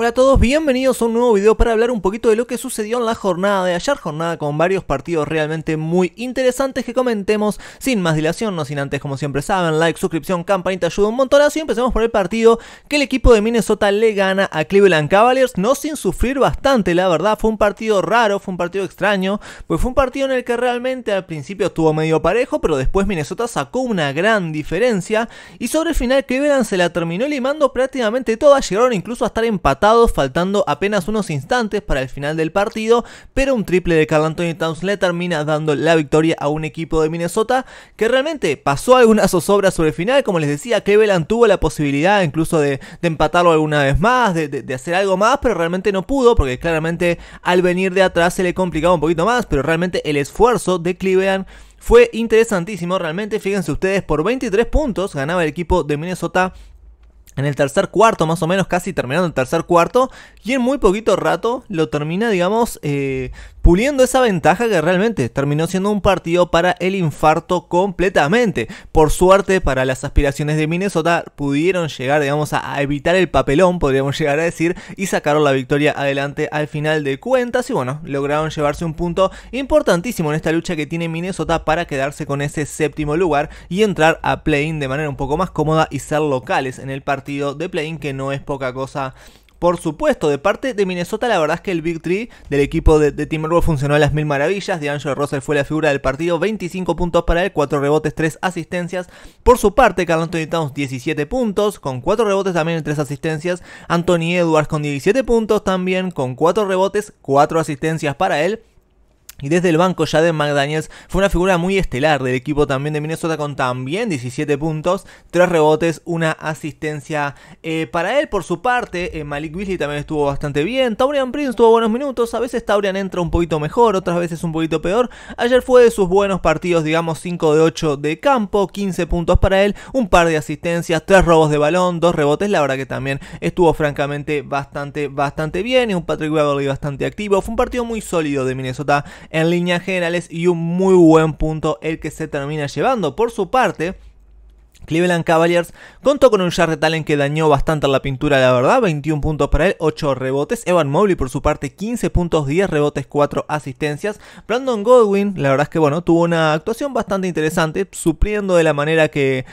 Hola a todos, bienvenidos a un nuevo video para hablar un poquito de lo que sucedió en la jornada de ayer, jornada con varios partidos realmente muy interesantes que comentemos sin más dilación, no sin antes como siempre saben, like, suscripción, campanita, ayuda un montonazo y empecemos por el partido que el equipo de Minnesota le gana a Cleveland Cavaliers, no sin sufrir bastante, la verdad, fue un partido raro, fue un partido extraño, pues fue un partido en el que realmente al principio estuvo medio parejo, pero después Minnesota sacó una gran diferencia y sobre el final Cleveland se la terminó limando prácticamente toda, llegaron incluso a estar empatados faltando apenas unos instantes para el final del partido, pero un triple de Carl Anthony Towns le termina dando la victoria a un equipo de Minnesota que realmente pasó algunas zozobras sobre el final, como les decía, Cleveland tuvo la posibilidad incluso de, empatarlo alguna vez más, de, de hacer algo más, pero realmente no pudo porque claramente al venir de atrás se le complicaba un poquito más, pero realmente el esfuerzo de Cleveland fue interesantísimo realmente, fíjense ustedes, por 23 puntos ganaba el equipo de Minnesota en el tercer cuarto, más o menos, casi terminando el tercer cuarto. Y en muy poquito rato lo termina, digamos, eh, puliendo esa ventaja que realmente terminó siendo un partido para el infarto completamente. Por suerte para las aspiraciones de Minnesota pudieron llegar, digamos, a evitar el papelón, podríamos llegar a decir, y sacaron la victoria adelante al final de cuentas y bueno, lograron llevarse un punto importantísimo en esta lucha que tiene Minnesota para quedarse con ese séptimo lugar y entrar a play-in de manera un poco más cómoda y ser locales en el partido de play-in que no es poca cosa por supuesto, de parte de Minnesota, la verdad es que el Big Tree del equipo de, de Timberwolves funcionó a las mil maravillas. De Angel Russell fue la figura del partido, 25 puntos para él, 4 rebotes, 3 asistencias. Por su parte, Carl Anthony Towns 17 puntos, con 4 rebotes también en 3 asistencias. Anthony Edwards con 17 puntos también, con 4 rebotes, 4 asistencias para él. Y desde el banco, ya de McDaniels fue una figura muy estelar del equipo también de Minnesota con también 17 puntos, 3 rebotes, una asistencia eh, para él. Por su parte, eh, Malik Beasley también estuvo bastante bien. Taurian Prince tuvo buenos minutos. A veces Taurian entra un poquito mejor, otras veces un poquito peor. Ayer fue de sus buenos partidos, digamos 5 de 8 de campo, 15 puntos para él, un par de asistencias, 3 robos de balón, 2 rebotes. La verdad que también estuvo francamente bastante, bastante bien. Y un Patrick Beverly bastante activo. Fue un partido muy sólido de Minnesota en líneas generales y un muy buen punto el que se termina llevando. Por su parte, Cleveland Cavaliers contó con un de Allen que dañó bastante la pintura, la verdad, 21 puntos para él, 8 rebotes. Evan Mobley por su parte 15 puntos, 10 rebotes, 4 asistencias. Brandon Godwin, la verdad es que bueno, tuvo una actuación bastante interesante, supliendo de la manera que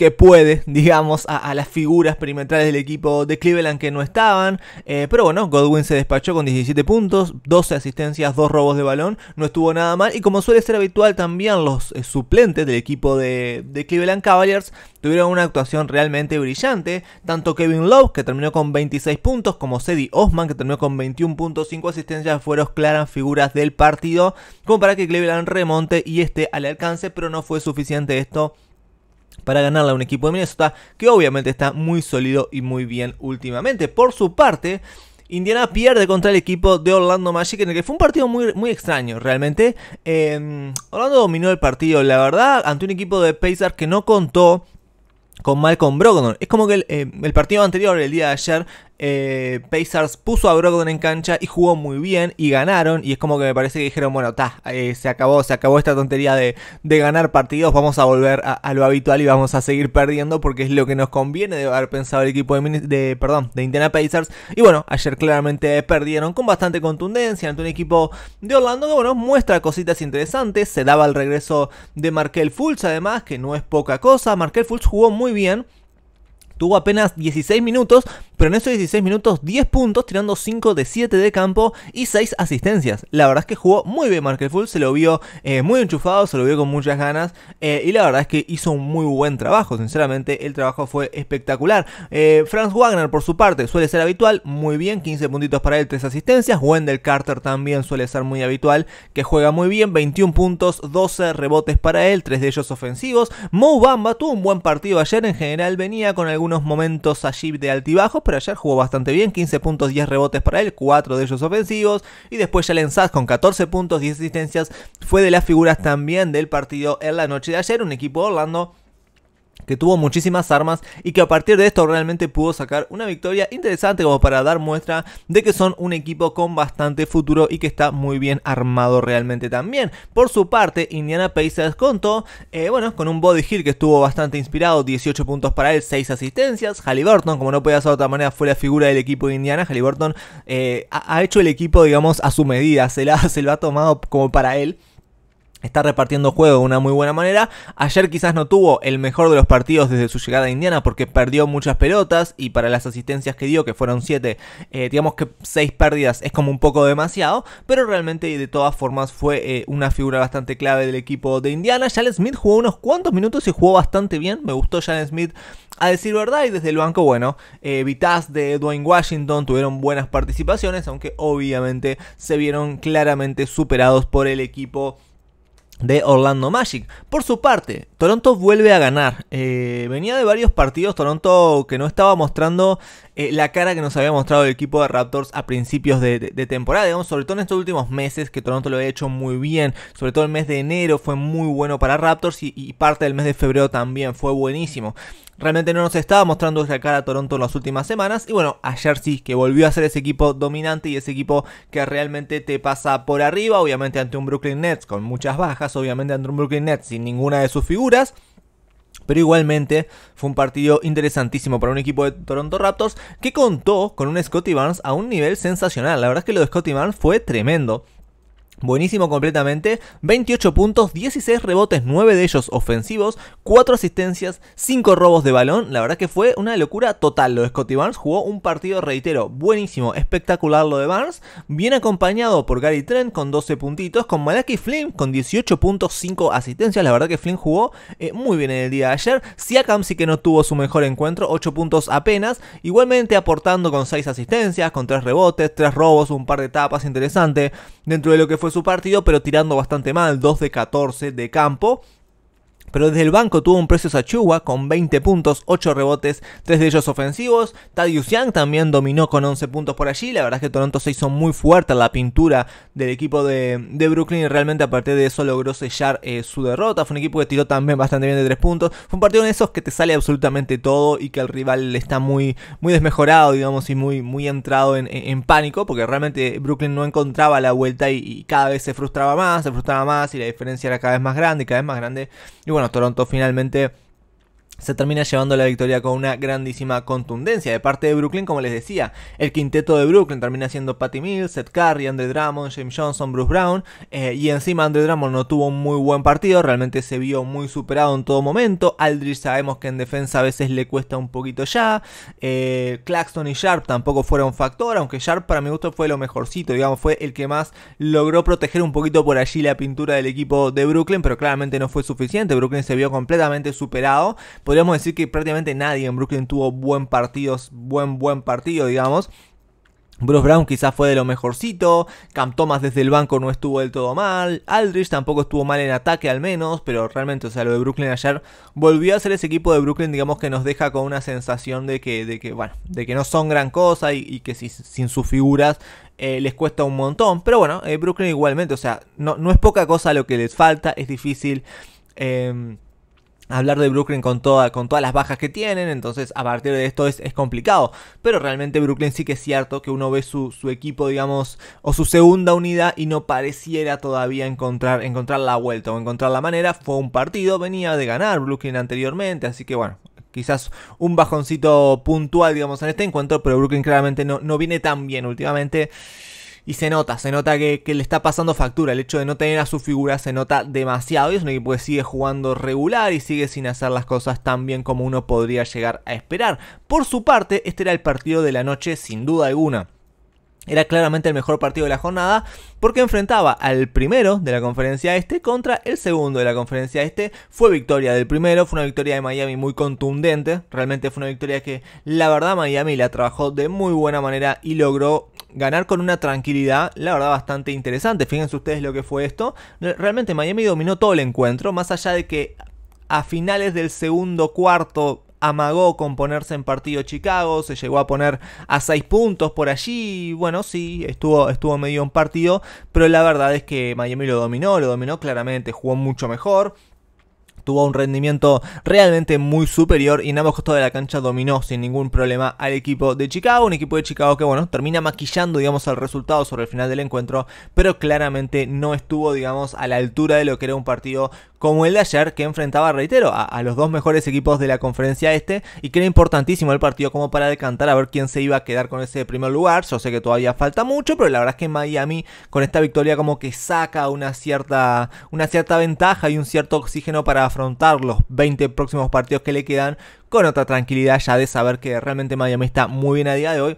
que puede, digamos, a, las figuras perimetrales del equipo de Cleveland que no estaban. Eh, pero bueno, Godwin se despachó con 17 puntos, 12 asistencias, 2 robos de balón, no estuvo nada mal. Y como suele ser habitual también, los eh, suplentes del equipo de, Cleveland Cavaliers tuvieron una actuación realmente brillante. Tanto Kevin Love, que terminó con 26 puntos, como Cedi Osman, que terminó con 21 puntos, 5 asistencias, fueron claras figuras del partido, como para que Cleveland remonte y esté al alcance, pero no fue suficiente esto para ganarle a un equipo de Minnesota que obviamente está muy sólido y muy bien últimamente. Por su parte, Indiana pierde contra el equipo de Orlando Magic en el que fue un partido muy, muy extraño realmente. Em, Orlando dominó el partido, la verdad, ante un equipo de Pacers que no contó con Malcolm Brogdon. Es como que el, em, el partido anterior, el día de ayer, eh, Pacers puso a Brogdon en cancha y jugó muy bien y ganaron. Y es como que me parece que dijeron, bueno, ta, eh, se acabó, se acabó esta tontería de, de ganar partidos, vamos a volver a, lo habitual y vamos a seguir perdiendo porque es lo que nos conviene de haber pensado el equipo de, perdón, de Indiana Pacers. Y bueno, ayer claramente perdieron con bastante contundencia ante un equipo de Orlando que bueno, muestra cositas interesantes. Se daba el regreso de Markel Fultz además, que no es poca cosa. Markel Fultz jugó muy bien tuvo apenas 16 minutos, pero en esos 16 minutos 10 puntos, tirando 5 de 7 de campo y 6 asistencias. La verdad es que jugó muy bien Markel Full, se lo vio eh, muy enchufado, se lo vio con muchas ganas eh, y la verdad es que hizo un muy buen trabajo, sinceramente el trabajo fue espectacular. Eh, Franz Wagner por su parte suele ser habitual, muy bien, 15 puntitos para él, 3 asistencias. Wendell Carter también suele ser muy habitual, que juega muy bien, 21 puntos, 12 rebotes para él, 3 de ellos ofensivos. Mo Bamba tuvo un buen partido ayer, en general venía con algunos momentos allí de altibajo, ayer jugó bastante bien, 15 puntos, 10 rebotes para él, 4 de ellos ofensivos, y después Jalen Sass con 14 puntos, 10 asistencias, fue de las figuras también del partido en la noche de ayer, un equipo de Orlando que tuvo muchísimas armas y que a partir de esto realmente pudo sacar una victoria interesante como para dar muestra de que son un equipo con bastante futuro y que está muy bien armado realmente también. Por su parte, Indiana Pacers contó, eh, bueno, con un body que estuvo bastante inspirado, 18 puntos para él, 6 asistencias. Halliburton, como no podía ser de otra manera, fue la figura del equipo de Indiana. Halliburton eh, ha, hecho el equipo, digamos, a su medida, se, se lo ha tomado como para él. Está repartiendo juego de una muy buena manera. Ayer quizás no tuvo el mejor de los partidos desde su llegada a Indiana porque perdió muchas pelotas y para las asistencias que dio, que fueron 7, eh, digamos que 6 pérdidas es como un poco demasiado, pero realmente de todas formas fue eh, una figura bastante clave del equipo de Indiana. Jalen Smith jugó unos cuantos minutos y jugó bastante bien, me gustó Jalen Smith a decir verdad y desde el banco, bueno, eh, Vitas de Dwayne Washington tuvieron buenas participaciones, aunque obviamente se vieron claramente superados por el equipo de Orlando Magic. Por su parte, Toronto vuelve a ganar. Eh, venía de varios partidos Toronto que no estaba mostrando eh, la cara que nos había mostrado el equipo de Raptors a principios de, temporada, sobre todo en estos últimos meses que Toronto lo ha hecho muy bien, sobre todo el mes de enero fue muy bueno para Raptors y parte del mes de febrero también fue buenísimo. Realmente no nos estaba mostrando esa cara a Toronto en las últimas semanas. Y bueno, ayer sí, que volvió a ser ese equipo dominante y ese equipo que realmente te pasa por arriba. Obviamente ante un Brooklyn Nets con muchas bajas. Obviamente ante un Brooklyn Nets sin ninguna de sus figuras. Pero igualmente fue un partido interesantísimo para un equipo de Toronto Raptors que contó con un Scotty Barnes a un nivel sensacional. La verdad es que lo de Scotty Barnes fue tremendo. Buenísimo completamente, 28 puntos, 16 rebotes, 9 de ellos ofensivos, 4 asistencias, 5 robos de balón. La verdad que fue una locura total lo de Scotty Barnes. Jugó un partido, reitero, buenísimo, espectacular lo de Barnes. Bien acompañado por Gary Trent con 12 puntitos, con Malaki Flynn con 18 puntos, 5 asistencias. La verdad que Flynn jugó eh, muy bien en el día de ayer. Siakam sí que no tuvo su mejor encuentro, 8 puntos apenas. Igualmente aportando con 6 asistencias, con 3 rebotes, 3 robos, un par de tapas interesante. Dentro de lo que fue su partido, pero tirando bastante mal, 2 de 14 de campo. Pero desde el banco tuvo un precio Sachua con 20 puntos, 8 rebotes, 3 de ellos ofensivos. Tadius Young también dominó con 11 puntos por allí. La verdad es que Toronto se hizo muy fuerte la pintura del equipo de, de Brooklyn y realmente a partir de eso logró sellar eh, su derrota. Fue un equipo que tiró también bastante bien de 3 puntos. Fue un partido en esos que te sale absolutamente todo y que el rival está muy, muy desmejorado, digamos, y muy, muy entrado en, pánico porque realmente Brooklyn no encontraba la vuelta y, cada vez se frustraba más, se frustraba más y la diferencia era cada vez más grande, y cada vez más grande. Y bueno, bueno, Toronto finalmente se termina llevando la victoria con una grandísima contundencia. De parte de Brooklyn, como les decía, el quinteto de Brooklyn termina siendo Patty Mills, Seth Curry, Andre Drummond, James Johnson, Bruce Brown. Eh, y encima Andre Drummond no tuvo un muy buen partido, realmente se vio muy superado en todo momento. Aldridge sabemos que en defensa a veces le cuesta un poquito ya. Eh, Claxton y Sharp tampoco fueron factor, aunque Sharp para mi gusto fue lo mejorcito, digamos, fue el que más logró proteger un poquito por allí la pintura del equipo de Brooklyn, pero claramente no fue suficiente. Brooklyn se vio completamente superado podríamos decir que prácticamente nadie en Brooklyn tuvo buen partido, buen, buen partido, digamos. Bruce Brown quizás fue de lo mejorcito, Cam Thomas desde el banco no estuvo del todo mal, Aldrich tampoco estuvo mal en ataque al menos, pero realmente, o sea, lo de Brooklyn ayer volvió a ser ese equipo de Brooklyn, digamos, que nos deja con una sensación de que, que bueno, de que no son gran cosa y, que sin sus figuras eh, les cuesta un montón, pero bueno, eh, Brooklyn igualmente, o sea, no, no es poca cosa lo que les falta, es difícil... Em, hablar de Brooklyn con, toda, con todas las bajas que tienen, entonces a partir de esto es, complicado. Pero realmente Brooklyn sí que es cierto que uno ve su, equipo, digamos, o su segunda unidad y no pareciera todavía encontrar, encontrar la vuelta o encontrar la manera. Fue un partido, venía de ganar Brooklyn anteriormente, así que bueno, quizás un bajoncito puntual, digamos, en este encuentro, pero Brooklyn claramente no, no viene tan bien últimamente y se nota, se nota que, le está pasando factura. El hecho de no tener a su figura se nota demasiado. Y es un equipo que sigue jugando regular y sigue sin hacer las cosas tan bien como uno podría llegar a esperar. Por su parte, este era el partido de la noche sin duda alguna. Era claramente el mejor partido de la jornada porque enfrentaba al primero de la conferencia este contra el segundo de la conferencia este. Fue victoria del primero, fue una victoria de Miami muy contundente. Realmente fue una victoria que la verdad Miami la trabajó de muy buena manera y logró ganar con una tranquilidad, la verdad bastante interesante. Fíjense ustedes lo que fue esto. Realmente Miami dominó todo el encuentro, más allá de que a finales del segundo cuarto amagó con ponerse en partido Chicago, se llegó a poner a 6 puntos por allí, bueno, sí, estuvo, estuvo medio en partido, pero la verdad es que Miami lo dominó, lo dominó claramente, jugó mucho mejor tuvo un rendimiento realmente muy superior y en ambos costados de la cancha dominó sin ningún problema al equipo de Chicago, un equipo de Chicago que bueno, termina maquillando digamos el resultado sobre el final del encuentro, pero claramente no estuvo digamos a la altura de lo que era un partido como el de ayer que enfrentaba, reitero, a, los dos mejores equipos de la conferencia este y que era importantísimo el partido como para decantar a ver quién se iba a quedar con ese primer lugar. Yo sé que todavía falta mucho, pero la verdad es que Miami con esta victoria como que saca una cierta, una cierta ventaja y un cierto oxígeno para afrontar los 20 próximos partidos que le quedan con otra tranquilidad ya de saber que realmente Miami está muy bien a día de hoy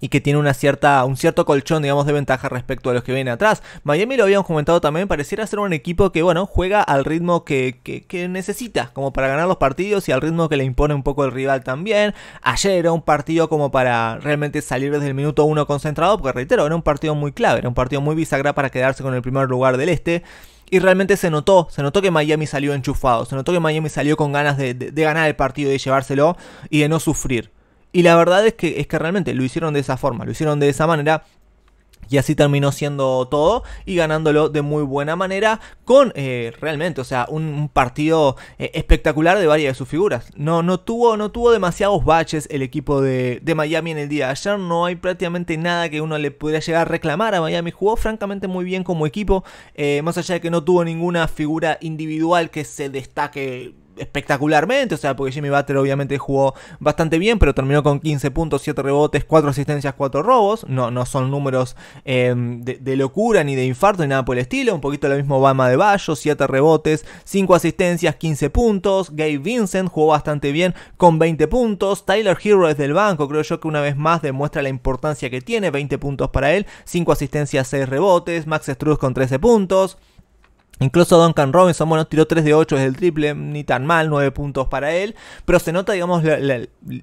y que tiene una cierta, un cierto colchón, digamos, de ventaja respecto a los que vienen atrás. Miami lo habíamos comentado también, pareciera ser un equipo que, bueno, juega al ritmo que, que, que, necesita, como para ganar los partidos y al ritmo que le impone un poco el rival también. Ayer era un partido como para realmente salir desde el minuto uno concentrado, porque reitero, era un partido muy clave, era un partido muy bisagra para quedarse con el primer lugar del este. Y realmente se notó, se notó que Miami salió enchufado, se notó que Miami salió con ganas de, ganar el partido, de llevárselo y de no sufrir. Y la verdad es que, es que realmente lo hicieron de esa forma, lo hicieron de esa manera y así terminó siendo todo y ganándolo de muy buena manera con eh, realmente, o sea, un, partido eh, espectacular de varias de sus figuras. No, no, tuvo, no tuvo demasiados baches el equipo de, Miami en el día de ayer, no hay prácticamente nada que uno le pudiera llegar a reclamar a Miami. Jugó francamente muy bien como equipo, eh, más allá de que no tuvo ninguna figura individual que se destaque espectacularmente, o sea, porque Jimmy Butler obviamente jugó bastante bien, pero terminó con 15 puntos, 7 rebotes, 4 asistencias, 4 robos, no, no son números em, de, locura ni de infarto ni nada por el estilo, un poquito lo mismo Bama de Bayo, 7 rebotes, 5 asistencias, 15 puntos, Gabe Vincent jugó bastante bien con 20 puntos, Tyler Hero desde el banco, creo yo que una vez más demuestra la importancia que tiene, 20 puntos para él, 5 asistencias, 6 rebotes, Max Struz con 13 puntos, Incluso Duncan Robinson, bueno, tiró 3 de 8 desde el triple, ni tan mal, 9 puntos para él. Pero se nota, digamos,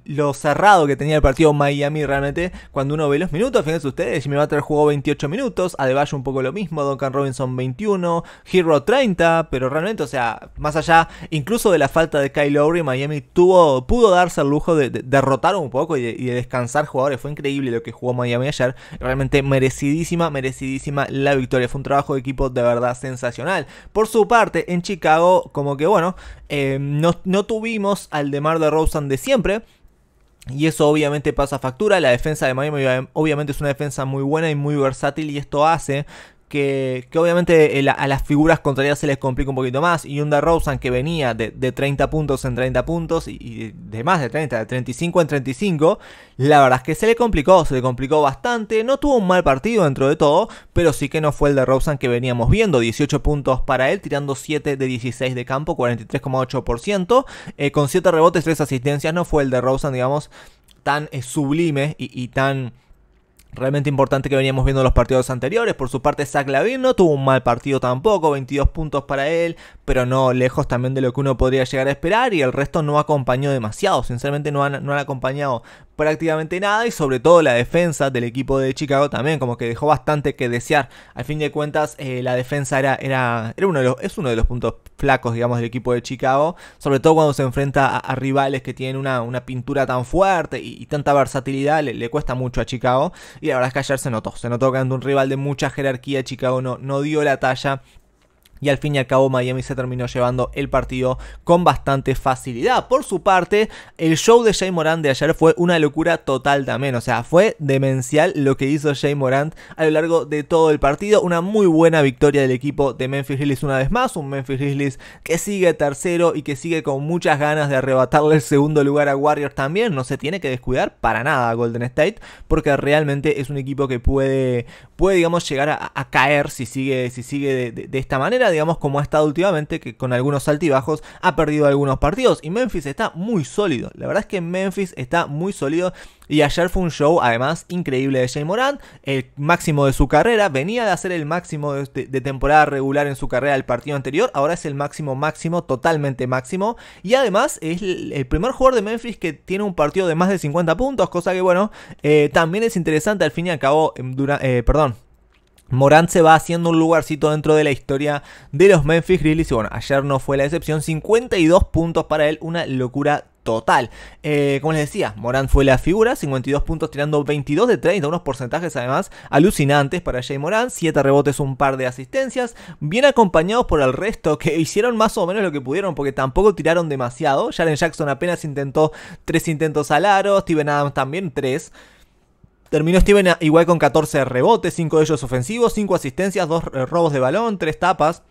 lo cerrado que tenía el partido Miami realmente cuando uno ve los minutos. Fíjense ustedes, Jimmy Butler jugó 28 minutos, Adebayo un poco lo mismo, Duncan Robinson 21, Hero 30. Pero realmente, o sea, más allá incluso de la falta de Kyle Lowry, Miami tuvo, pudo darse el lujo de, derrotar un poco y de descansar jugadores. Fue increíble lo que jugó Miami ayer. Realmente merecidísima, merecidísima la victoria. Fue un trabajo de equipo de verdad sensacional. Por su parte, en Chicago, como que bueno, eh, no, tuvimos al de DeRozan de siempre. Y eso obviamente pasa factura. La defensa de Miami obviamente es una defensa muy buena y muy versátil. Y esto hace que, obviamente eh, a las figuras contrarias se les complica un poquito más. Y un de Rosen que venía de, 30 puntos en 30 puntos y, de más de 30, de 35 en 35, la verdad es que se le complicó, se le complicó bastante. No tuvo un mal partido dentro de todo, pero sí que no fue el de Rosen que veníamos viendo. 18 puntos para él, tirando 7 de 16 de campo, 43,8%. Eh, con 7 rebotes, 3 asistencias, no fue el de Rosen, digamos, tan eh, sublime y tan realmente importante que veníamos viendo los partidos anteriores. Por su parte, Zach Lavin no tuvo un mal partido tampoco, 22 puntos para él, pero no lejos también de lo que uno podría llegar a esperar. Y el resto no acompañó demasiado, sinceramente no no han acompañado prácticamente nada y sobre todo la defensa del equipo de Chicago también como que dejó bastante que desear. Al fin de cuentas eh, la defensa era, era, uno de los, es uno de los puntos flacos digamos del equipo de Chicago, sobre todo cuando se enfrenta a, rivales que tienen una, pintura tan fuerte y, tanta versatilidad, le, cuesta mucho a Chicago y la verdad es que ayer se notó, se notó que ante un rival de mucha jerarquía Chicago no dio la talla y al fin y al cabo Miami se terminó llevando el partido con bastante facilidad. Por su parte, el show de Jay Morant de ayer fue una locura total también, o sea, fue demencial lo que hizo Jay Morant a lo largo de todo el partido, una muy buena victoria del equipo de Memphis Grizzlies una vez más, un Memphis Grizzlies que sigue tercero y que sigue con muchas ganas de arrebatarle el segundo lugar a Warriors también, no se tiene que descuidar para nada a Golden State porque realmente es un equipo que puede, puede digamos, llegar a, caer si sigue, si sigue de esta manera digamos, como ha estado últimamente, que con algunos altibajos ha perdido algunos partidos. Y Memphis está muy sólido. La verdad es que Memphis está muy sólido. Y ayer fue un show, además, increíble de Jay Morant. El máximo de su carrera. Venía de hacer el máximo de, temporada regular en su carrera el partido anterior. Ahora es el máximo, máximo, totalmente máximo. Y además es el, primer jugador de Memphis que tiene un partido de más de 50 puntos. Cosa que, bueno, eh, también es interesante al fin y al cabo. Em, eh, perdón, Morant se va haciendo un lugarcito dentro de la historia de los Memphis Grizzlies y bueno, ayer no fue la excepción, 52 puntos para él, una locura total. Eh, como les decía, Morán fue la figura, 52 puntos tirando 22 de 30, unos porcentajes además alucinantes para Jay Morán, 7 rebotes, un par de asistencias, bien acompañados por el resto que hicieron más o menos lo que pudieron porque tampoco tiraron demasiado. Jaren Jackson apenas intentó 3 intentos al aro, Steven Adams también 3. Terminó Steven igual con 14 rebotes, 5 de ellos ofensivos, 5 asistencias, 2 eh, robos de balón, 3 tapas.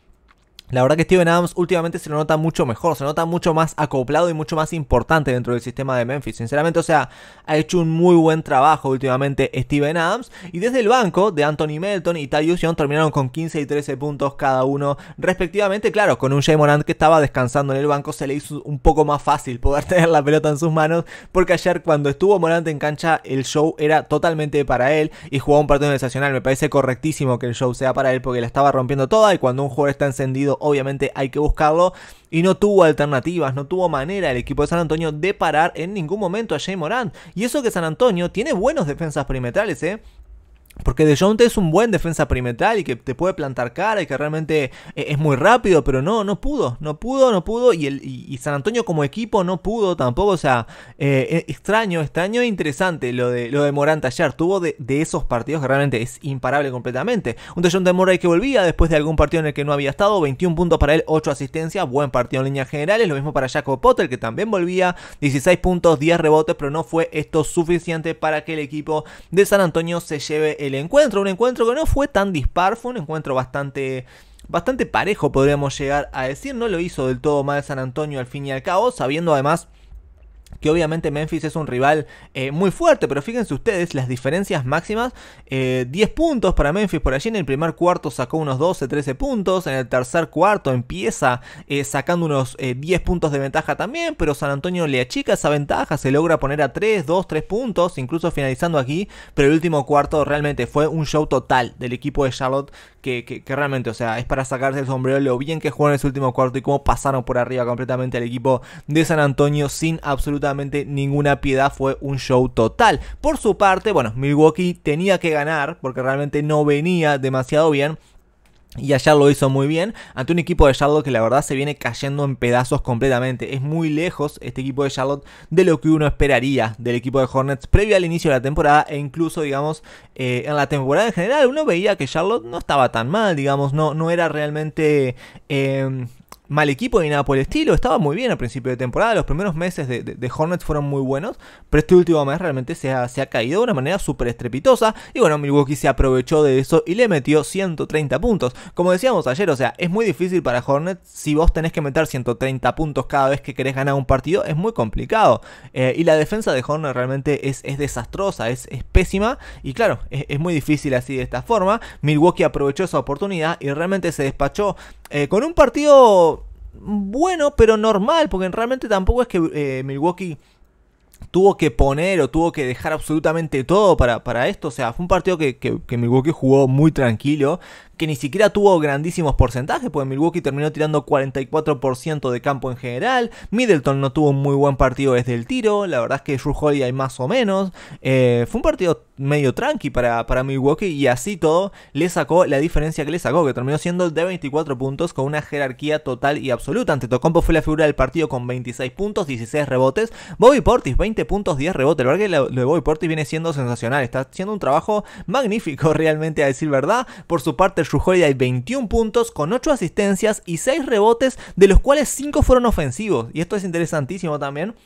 La verdad que Steven Adams últimamente se lo nota mucho mejor, se nota mucho más acoplado y mucho más importante dentro del sistema de Memphis. Sinceramente, o sea, ha hecho un muy buen trabajo últimamente Steven Adams. Y desde el banco de Anthony Melton y Tyus Young terminaron con 15 y 13 puntos cada uno respectivamente. Claro, con un Jay Morant que estaba descansando en el banco se le hizo un poco más fácil poder tener la pelota en sus manos. Porque ayer cuando estuvo Morant en cancha el show era totalmente para él y jugó un partido sensacional. Me parece correctísimo que el show sea para él porque la estaba rompiendo toda y cuando un jugador está encendido obviamente hay que buscarlo. Y no tuvo alternativas, no tuvo manera el equipo de San Antonio de parar en ningún momento a Jay Morant. Y eso que San Antonio tiene buenos defensas perimetrales, ¿eh? Porque De es un buen defensa perimetral y que te puede plantar cara y que realmente eh, es muy rápido, pero no, no pudo, no pudo, no pudo. Y, el, y San Antonio como equipo no pudo tampoco. O sea, eh, extraño, extraño e interesante lo de, lo de Morant ayer. Tuvo de, esos partidos que realmente es imparable completamente. Un De moray Murray que volvía después de algún partido en el que no había estado. 21 puntos para él, 8 asistencias, buen partido en líneas generales. Lo mismo para Jacob Potter que también volvía. 16 puntos, 10 rebotes, pero no fue esto suficiente para que el equipo de San Antonio se lleve el le encuentro, un encuentro que no fue tan dispar, un encuentro bastante bastante parejo podríamos llegar a decir, no lo hizo del todo mal San Antonio al fin y al cabo, sabiendo además que obviamente Memphis es un rival eh, muy fuerte, pero fíjense ustedes las diferencias máximas, 10 eh, puntos para Memphis por allí, en el primer cuarto sacó unos 12, 13 puntos, en el tercer cuarto empieza eh, sacando unos 10 puntos de ventaja también, pero San Antonio le achica esa ventaja, se logra poner a 3, 2, 3 puntos, incluso finalizando aquí, pero el último cuarto realmente fue un show total del equipo de Charlotte que, realmente, o sea, es para sacarse el sombrero lo bien que jugaron en ese último cuarto y cómo pasaron por arriba completamente al equipo de San Antonio sin absolutamente ninguna piedad, fue un show total. Por su parte, bueno, Milwaukee tenía que ganar porque realmente no venía demasiado bien. Y ayer lo hizo muy bien ante un equipo de Charlotte que la verdad se viene cayendo en pedazos completamente. Es muy lejos este equipo de Charlotte de lo que uno esperaría del equipo de Hornets previo al inicio de la temporada e incluso, digamos, eh, en la temporada en general. Uno veía que Charlotte no estaba tan mal, digamos, no, no era realmente... Em, mal equipo ni nada por el estilo. Estaba muy bien al principio de temporada. Los primeros meses de, Hornets fueron muy buenos. Pero este último mes realmente se ha, caído de una manera súper estrepitosa. Y bueno, Milwaukee se aprovechó de eso y le metió 130 puntos. Como decíamos ayer, o sea, es muy difícil para Hornets. Si vos tenés que meter 130 puntos cada vez que querés ganar un partido, es muy complicado. Eh, y la defensa de Hornets realmente es, desastrosa, es, pésima. Y claro, es, muy difícil así de esta forma. Milwaukee aprovechó esa oportunidad y realmente se despachó eh, con un partido bueno, pero normal, porque realmente tampoco es que eh, Milwaukee tuvo que poner o tuvo que dejar absolutamente todo para, para esto. O sea, fue un partido que, que, que, Milwaukee jugó muy tranquilo, que ni siquiera tuvo grandísimos porcentajes, porque Milwaukee terminó tirando 44% de campo en general, Middleton no tuvo un muy buen partido desde el tiro, la verdad es que Drew hay más o menos, eh, fue un partido medio tranqui para, para Milwaukee y así todo le sacó la diferencia que le sacó, que terminó siendo de 24 puntos con una jerarquía total y absoluta. Ante Antetokounmpo fue la figura del partido con 26 puntos, 16 rebotes, Bobby Portis 20 puntos, 10 rebotes, la verdad que lo de Bobby Portis viene siendo sensacional, está haciendo un trabajo magnífico realmente a decir verdad, por su parte True Holiday 21 puntos con 8 asistencias y 6 rebotes, de los cuales 5 fueron ofensivos. Y esto es interesantísimo también.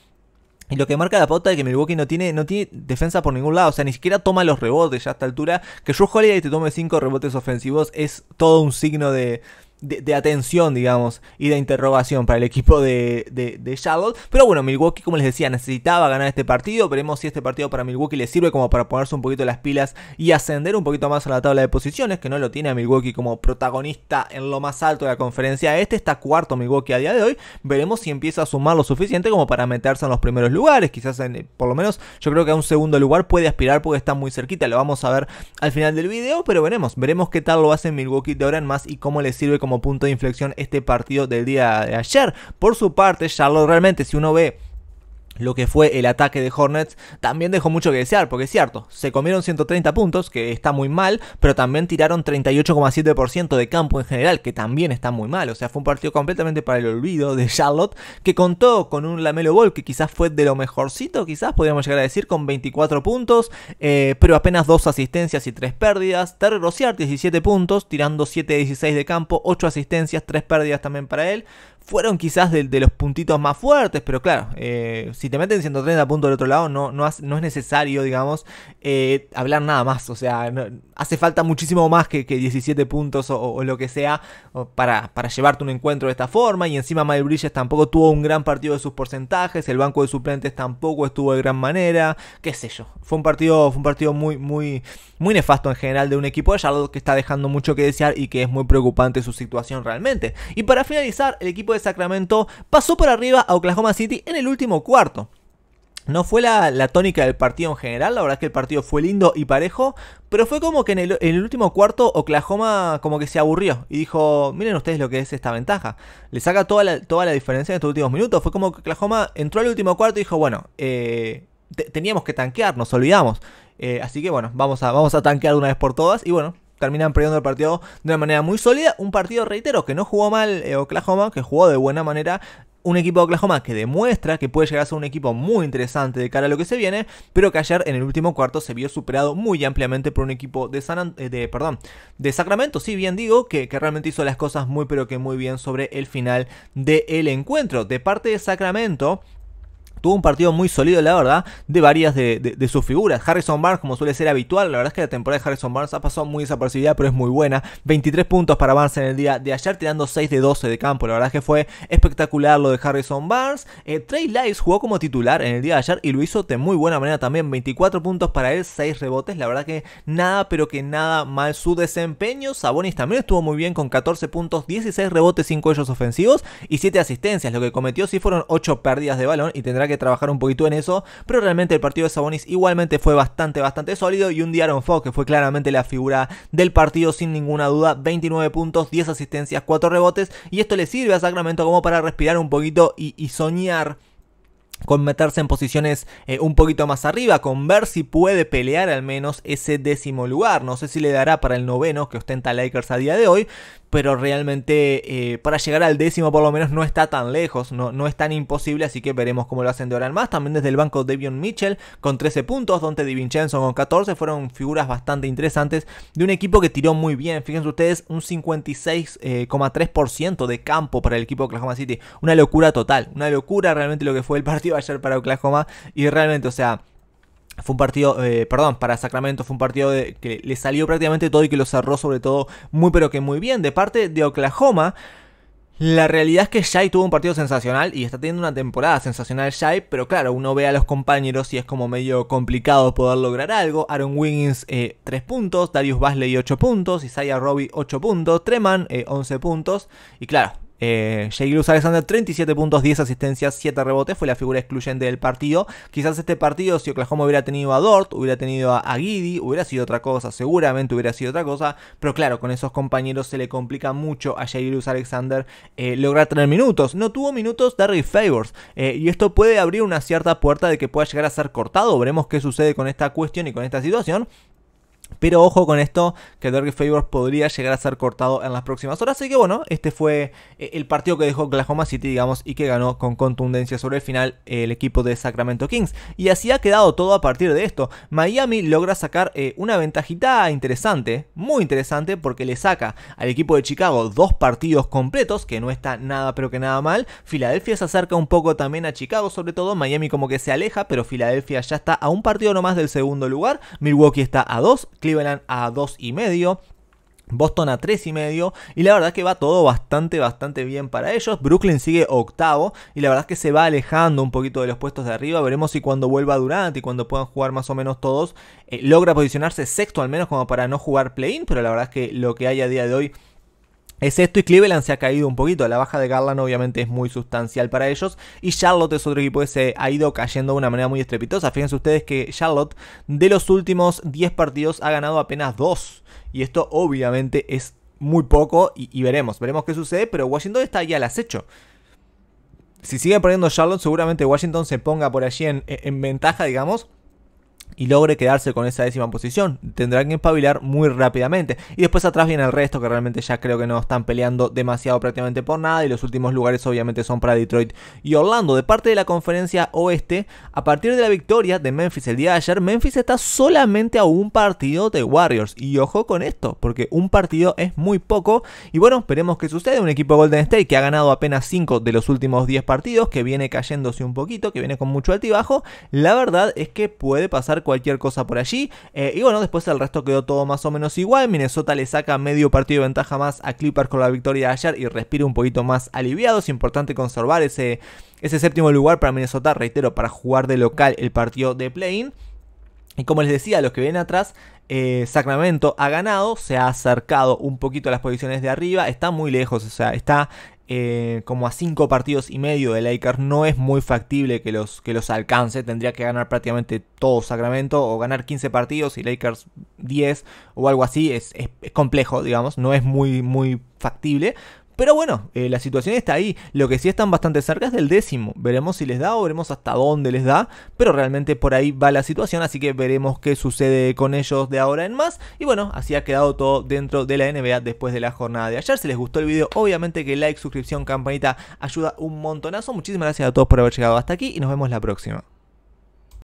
Y lo que marca la pauta de que Milwaukee no tiene, no tiene defensa por ningún lado. O sea, ni siquiera toma los rebotes ya a esta altura. Que Drew Holiday te tome 5 rebotes ofensivos es todo un signo de, de, atención, digamos, y de interrogación para el equipo de, de, Charlotte. Pero bueno, Milwaukee, como les decía, necesitaba ganar este partido. Veremos si este partido para Milwaukee le sirve como para ponerse un poquito las pilas y ascender un poquito más a la tabla de posiciones, que no lo tiene a Milwaukee como protagonista en lo más alto de la conferencia este. Está cuarto Milwaukee a día de hoy. Veremos si empieza a sumar lo suficiente como para meterse en los primeros lugares. Quizás, en, eh, por lo menos, yo creo que a un segundo lugar puede aspirar porque está muy cerquita. Lo vamos a ver al final del video, pero veremos. Veremos qué tal lo hace Milwaukee de ahora en más y cómo le sirve como punto de inflexión este partido del día de ayer. Por su parte, Charlotte realmente, si uno ve lo que fue el ataque de Hornets también dejó mucho que desear, porque es cierto, se comieron 130 puntos, que está muy mal, pero también tiraron 38,7% de campo en general, que también está muy mal. O sea, fue un partido completamente para el olvido de Charlotte, que contó con un Lamelo Ball que quizás fue de lo mejorcito, quizás podríamos llegar a decir, con 24 puntos, eh, pero apenas dos asistencias y tres pérdidas. Terry Rossiart, 17 puntos, tirando 7-16 de campo, 8 asistencias, 3 pérdidas también para él fueron quizás de, los puntitos más fuertes, pero claro, eh, si te meten 130 puntos del otro lado, no, no, es necesario, digamos, eh, hablar nada más. O sea, hace falta muchísimo más que, 17 puntos o, lo que sea para, llevarte un encuentro de esta forma. Y encima Mike Bridges tampoco tuvo un gran partido de sus porcentajes, el banco de suplentes tampoco estuvo de gran manera, qué sé yo. Fue un partido, fue un partido muy, muy, muy nefasto en general de un equipo de Charlotte que está dejando mucho que desear y que es muy preocupante su situación realmente. Y para finalizar, el equipo de Sacramento pasó por arriba a Oklahoma City en el último cuarto. No fue la, tónica del partido en general, la verdad es que el partido fue lindo y parejo, pero fue como que en el, último cuarto Oklahoma como que se aburrió y dijo, miren ustedes lo que es esta ventaja. Le saca toda la, diferencia en estos últimos minutos. Fue como que Oklahoma entró al último cuarto y dijo, bueno, eh, teníamos que tanquear, nos olvidamos. Eh, así que bueno, vamos a, vamos a tanquear una vez por todas y bueno, terminan perdiendo el partido de una manera muy sólida. Un partido, reitero, que no jugó mal eh, Oklahoma, que jugó de buena manera. Un equipo de Oklahoma que demuestra que puede llegar a ser un equipo muy interesante de cara a lo que se viene, pero que ayer en el último cuarto se vio superado muy ampliamente por un equipo de eh, de, perdón, de Sacramento, si bien digo, que, que, realmente hizo las cosas muy pero que muy bien sobre el final del encuentro. De parte de Sacramento, tuvo un partido muy sólido, la verdad, de varias de, sus figuras. Harrison Barnes, como suele ser habitual, la verdad es que la temporada de Harrison Barnes ha pasado muy desapercibida, pero es muy buena. 23 puntos para Barnes en el día de ayer, tirando 6 de 12 de campo. La verdad es que fue espectacular lo de Harrison Barnes. Eh, Trey Lyles jugó como titular en el día de ayer y lo hizo de muy buena manera también. 24 puntos para él, 6 rebotes. La verdad que nada, pero que nada mal su desempeño. Sabonis también estuvo muy bien con 14 puntos, 16 rebotes, 5 ellos ofensivos y 7 asistencias. Lo que cometió sí fueron 8 pérdidas de balón y tendrá que trabajar un poquito en eso, pero realmente el partido de Sabonis igualmente fue bastante, bastante sólido y un día Aaron Fox, que fue claramente la figura del partido sin ninguna duda, 29 puntos, 10 asistencias, 4 rebotes y esto le sirve a Sacramento como para respirar un poquito y, soñar con meterse en posiciones eh, un poquito más arriba, con ver si puede pelear al menos ese décimo lugar. No sé si le dará para el noveno que ostenta Lakers a día de hoy, pero realmente eh, para llegar al décimo por lo menos no está tan lejos, no, no es tan imposible, así que veremos cómo lo hacen de ahora en más. También desde el banco Devion Mitchell con 13 puntos, donde Dante DiVincenzo con 14, fueron figuras bastante interesantes de un equipo que tiró muy bien, fíjense ustedes, un 56,3% eh, de campo para el equipo de Oklahoma City, una locura total, una locura realmente lo que fue el partido ayer para Oklahoma y realmente, o sea... Fue un partido, eh, perdón, para Sacramento fue un partido que le salió prácticamente todo y que lo cerró sobre todo muy pero que muy bien. De parte de Oklahoma, la realidad es que Shai tuvo un partido sensacional y está teniendo una temporada sensacional Shai, pero claro, uno ve a los compañeros y es como medio complicado poder lograr algo. Aaron Wiggins, 3 eh, puntos, Darius Basley, 8 puntos, Isaiah Robbie, 8 puntos, Treman, 11 eh, puntos. Y claro, eh, Alexander, 37 puntos, 10 asistencias, 7 rebotes, fue la figura excluyente del partido. Quizás este partido, si Oklahoma hubiera tenido a Dort, hubiera tenido a, a hubiera sido otra cosa, seguramente hubiera sido otra cosa, pero claro, con esos compañeros se le complica mucho a Luz Alexander eh, lograr tener minutos. No tuvo minutos Darry Favors, eh, y esto puede abrir una cierta puerta de que pueda llegar a ser cortado. Veremos qué sucede con esta cuestión y con esta situación, pero ojo con esto, que Derrick Favors podría llegar a ser cortado en las próximas horas. Así que bueno, este fue eh, el partido que dejó Oklahoma City, digamos, y que ganó con contundencia sobre el final el equipo de Sacramento Kings. Y así ha quedado todo a partir de esto. Miami logra sacar eh, una ventajita interesante, muy interesante, porque le saca al equipo de Chicago dos partidos completos, que no está nada pero que nada mal. Filadelfia se acerca un poco también a Chicago, sobre todo. Miami como que se aleja, pero Filadelfia ya está a un partido nomás del segundo lugar. Milwaukee está a dos. Cleveland a 2 y medio. Boston a 3 y medio y la verdad que va todo bastante bastante bien para ellos. Brooklyn sigue octavo y la verdad que se va alejando un poquito de los puestos de arriba. Veremos si cuando vuelva Durant y cuando puedan jugar más o menos todos eh, logra posicionarse sexto al menos como para no jugar play-in, pero la verdad es que lo que hay a día de hoy es esto y Cleveland se ha caído un poquito. La baja de Garland obviamente es muy sustancial para ellos. Y Charlotte es otro equipo que se ha ido cayendo de una manera muy estrepitosa. Fíjense ustedes que Charlotte de los últimos 10 partidos ha ganado apenas 2. Y esto obviamente es muy poco y, veremos. Veremos qué sucede, pero Washington está ahí al acecho. Si sigue perdiendo Charlotte, seguramente Washington se ponga por allí en ventaja, digamos y logre quedarse con esa décima posición. Tendrán que espabilar muy rápidamente. Y después atrás viene el resto que realmente ya creo que no están peleando demasiado prácticamente por nada. Y los últimos lugares obviamente son para Detroit y Orlando. De parte de la conferencia oeste, a partir de la victoria de Memphis el día de ayer, Memphis está solamente a un partido de Warriors. Y ojo con esto, porque un partido es muy poco. Y bueno, esperemos que suceda, Un equipo Golden State que ha ganado apenas 5 de los últimos 10 partidos, que viene cayéndose un poquito, que viene con mucho altibajo. La verdad es que puede pasar cualquier cosa por allí. Eh, y bueno, después el resto quedó todo más o menos igual. Minnesota le saca medio partido de ventaja más a Clippers con la victoria de ayer y respira un poquito más aliviado. Es importante conservar ese, ese séptimo lugar para Minnesota, reitero, para jugar de local el partido de play Y como les decía, a los que vienen atrás, eh, Sacramento ha ganado, se ha acercado un poquito a las posiciones de arriba, está muy lejos, o sea, está eh, como a cinco partidos y medio de Lakers, no es muy factible que los, que los alcance. Tendría que ganar prácticamente todo Sacramento o ganar 15 partidos y Lakers 10 o algo así. Es, complejo, digamos, no es muy, muy factible. Pero bueno, eh, la situación está ahí. Lo que sí están bastante cerca es del décimo. Veremos si les da o veremos hasta dónde les da. Pero realmente por ahí va la situación. Así que veremos qué sucede con ellos de ahora en más. Y bueno, así ha quedado todo dentro de la NBA después de la jornada de ayer. Si les gustó el video, obviamente que like, suscripción, campanita ayuda un montonazo. Muchísimas gracias a todos por haber llegado hasta aquí y nos vemos la próxima.